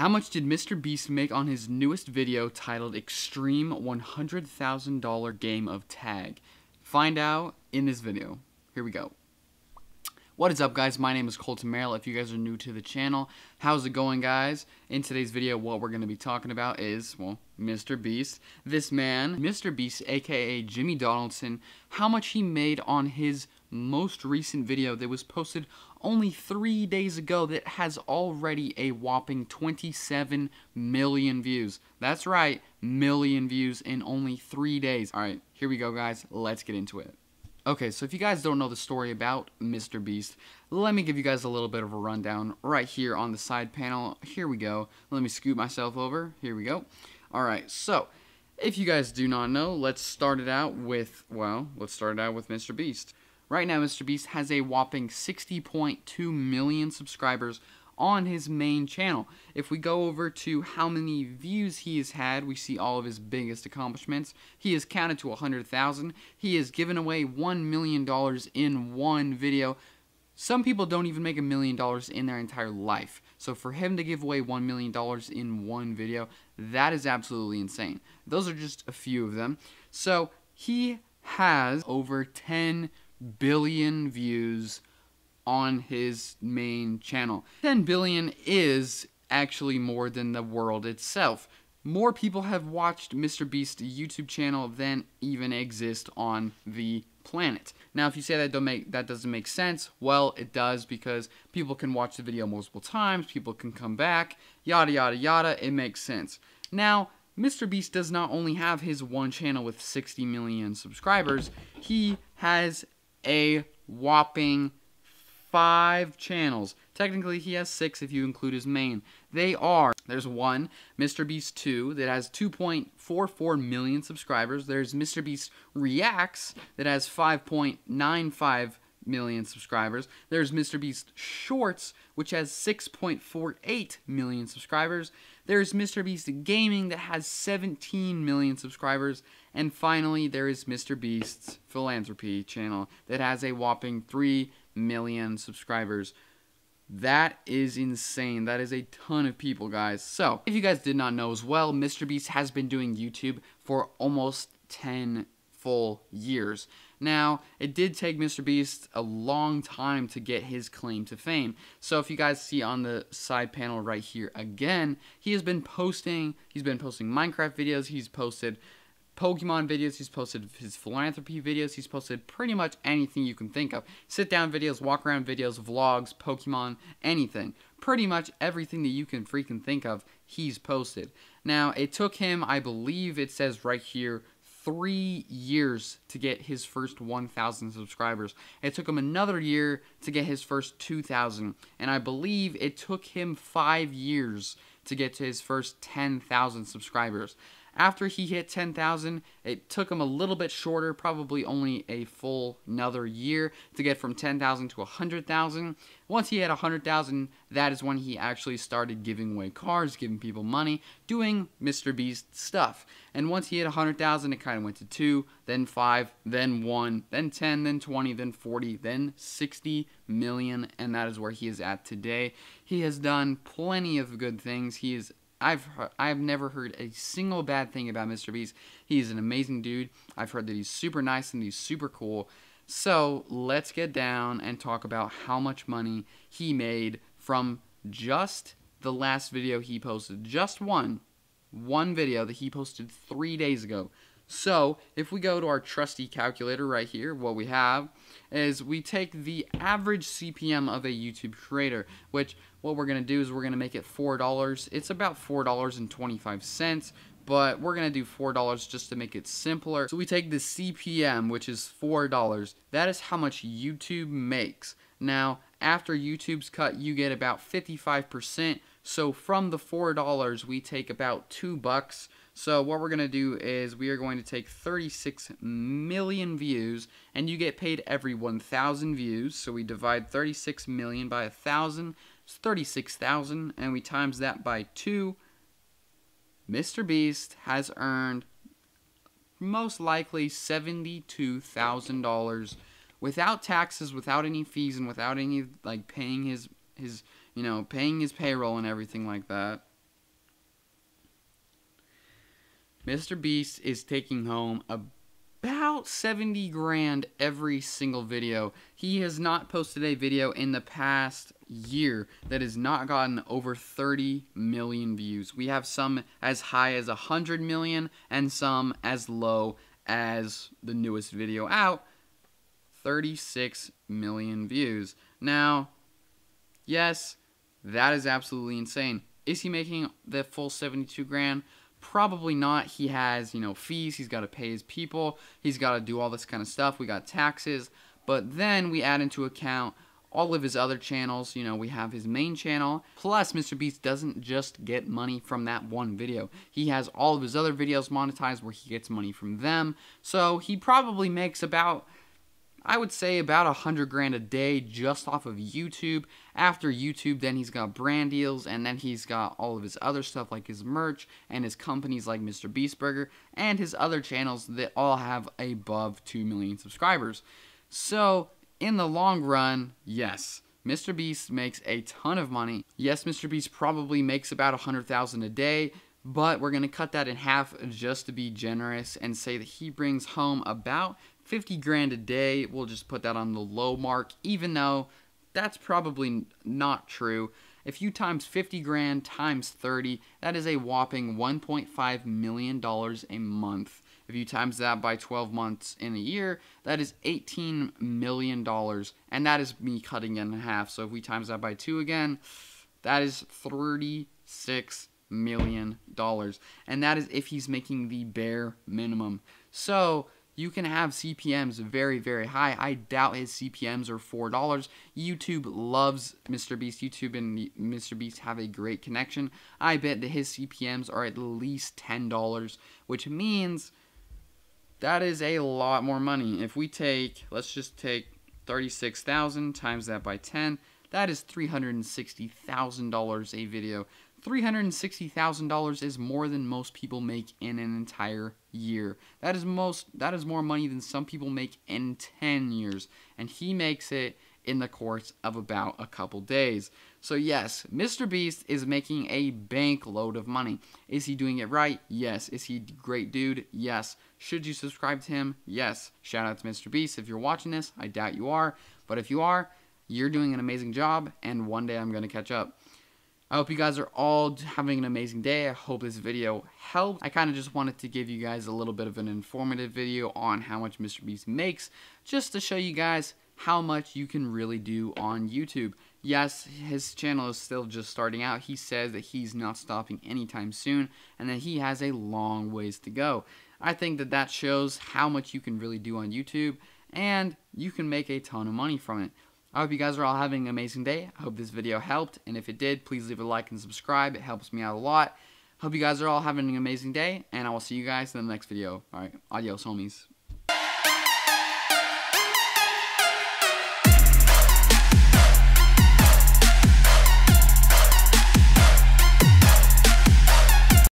How much did Mr. Beast make on his newest video titled Extreme $100,000 Game of Tag? Find out in this video. Here we go. What is up guys, my name is Colton Merrill if you guys are new to the channel. How's it going guys? In today's video what we're going to be talking about is, well, Mr. Beast. This man, Mr. Beast aka Jimmy Donaldson, how much he made on his most recent video that was posted only three days ago that has already a whopping 27 million views. That's right, million views in only three days. All right, here we go, guys. Let's get into it. Okay, so if you guys don't know the story about Mr. Beast, let me give you guys a little bit of a rundown right here on the side panel. Here we go. Let me scoot myself over. Here we go. All right, so if you guys do not know, let's start it out with, well, let's start it out with Mr. Beast. Right now, Mr. Beast has a whopping 60.2 million subscribers on his main channel. If we go over to how many views he has had, we see all of his biggest accomplishments. He has counted to 100,000. He has given away $1 million in one video. Some people don't even make a million dollars in their entire life. So for him to give away $1 million in one video, that is absolutely insane. Those are just a few of them. So he has over 10 billion views on his main channel. 10 billion is actually more than the world itself. More people have watched Beast's YouTube channel than even exist on the planet. Now, if you say that don't make that doesn't make sense, well, it does because people can watch the video multiple times, people can come back, yada yada yada. It makes sense. Now, MrBeast does not only have his one channel with 60 million subscribers; he has a whopping five channels. Technically, he has six if you include his main. They are there's one, MrBeast 2, that has 2.44 million subscribers. There's MrBeast Reacts, that has 5.95 million subscribers. There's MrBeast Shorts, which has 6.48 million subscribers. There's MrBeast Gaming that has 17 million subscribers. And finally, there is MrBeast's philanthropy channel that has a whopping 3 million subscribers. That is insane. That is a ton of people, guys. So, if you guys did not know as well, MrBeast has been doing YouTube for almost 10 full years. Now, it did take Mr. Beast a long time to get his claim to fame. So if you guys see on the side panel right here again, he has been posting, he's been posting Minecraft videos, he's posted Pokemon videos, he's posted his philanthropy videos, he's posted pretty much anything you can think of. Sit down videos, walk around videos, vlogs, Pokemon, anything. Pretty much everything that you can freaking think of, he's posted. Now, it took him, I believe it says right here, three years to get his first 1,000 subscribers. It took him another year to get his first 2,000, and I believe it took him five years to get to his first 10,000 subscribers. After he hit 10,000, it took him a little bit shorter, probably only a full another year to get from 10,000 to 100,000. Once he had 100,000, that is when he actually started giving away cars, giving people money, doing Mr. Beast stuff. And once he hit 100,000, it kind of went to 2, then 5, then 1, then 10, then 20, then 40, then 60 million, and that is where he is at today. He has done plenty of good things. He is I've I've never heard a single bad thing about Mr. Beast. He's an amazing dude. I've heard that he's super nice and he's super cool. So let's get down and talk about how much money he made from just the last video he posted. Just one, one video that he posted three days ago. So if we go to our trusty calculator right here, what we have is we take the average CPM of a YouTube creator, which what we're going to do is we're going to make it $4. It's about $4.25 but we're gonna do $4 just to make it simpler. So we take the CPM, which is $4. That is how much YouTube makes. Now, after YouTube's cut, you get about 55% so from the $4, we take about 2 bucks. So what we're going to do is we are going to take 36 million views and you get paid every 1,000 views. So we divide 36 million by 1,000, it's 36,000 and we times that by 2. Mr. Beast has earned most likely $72,000 without taxes, without any fees and without any like paying his his you know, paying his payroll and everything like that. Mr. Beast is taking home about 70 grand every single video. He has not posted a video in the past year that has not gotten over 30 million views. We have some as high as 100 million and some as low as the newest video out, 36 million views. Now, yes, that is absolutely insane. Is he making the full 72 grand? Probably not. He has, you know, fees, he's got to pay his people, he's got to do all this kind of stuff. We got taxes, but then we add into account all of his other channels. You know, we have his main channel. Plus, Mr. Beast doesn't just get money from that one video. He has all of his other videos monetized where he gets money from them. So he probably makes about I would say about a hundred grand a day just off of YouTube. After YouTube, then he's got brand deals, and then he's got all of his other stuff like his merch and his companies like Mr. Beastburger and his other channels that all have above 2 million subscribers. So, in the long run, yes. Mr. Beast makes a ton of money. Yes, Mr. Beast probably makes about a 100,000 a day, but we're going to cut that in half just to be generous and say that he brings home about 50 grand a day, we'll just put that on the low mark, even though that's probably not true. If you times 50 grand times 30, that is a whopping $1.5 million a month. If you times that by 12 months in a year, that is $18 million. And that is me cutting it in half. So if we times that by two again, that is $36 million. And that is if he's making the bare minimum. So you can have CPMs very, very high. I doubt his CPMs are $4. YouTube loves Mr. Beast. YouTube and Mr. Beast have a great connection. I bet that his CPMs are at least $10, which means that is a lot more money. If we take, let's just take 36,000 times that by 10, that is $360,000 a video. $360,000 is more than most people make in an entire year. That is most that is more money than some people make in 10 years and he makes it in the course of about a couple days. So yes, Mr Beast is making a bank load of money. Is he doing it right? Yes. Is he great dude? Yes. Should you subscribe to him? Yes. Shout out to Mr Beast if you're watching this. I doubt you are, but if you are, you're doing an amazing job and one day I'm going to catch up. I hope you guys are all having an amazing day. I hope this video helped. I kind of just wanted to give you guys a little bit of an informative video on how much Mr. Beast makes, just to show you guys how much you can really do on YouTube. Yes, his channel is still just starting out. He says that he's not stopping anytime soon and that he has a long ways to go. I think that that shows how much you can really do on YouTube and you can make a ton of money from it. I hope you guys are all having an amazing day. I hope this video helped, and if it did, please leave a like and subscribe. It helps me out a lot. Hope you guys are all having an amazing day, and I will see you guys in the next video. Alright, adios, homies.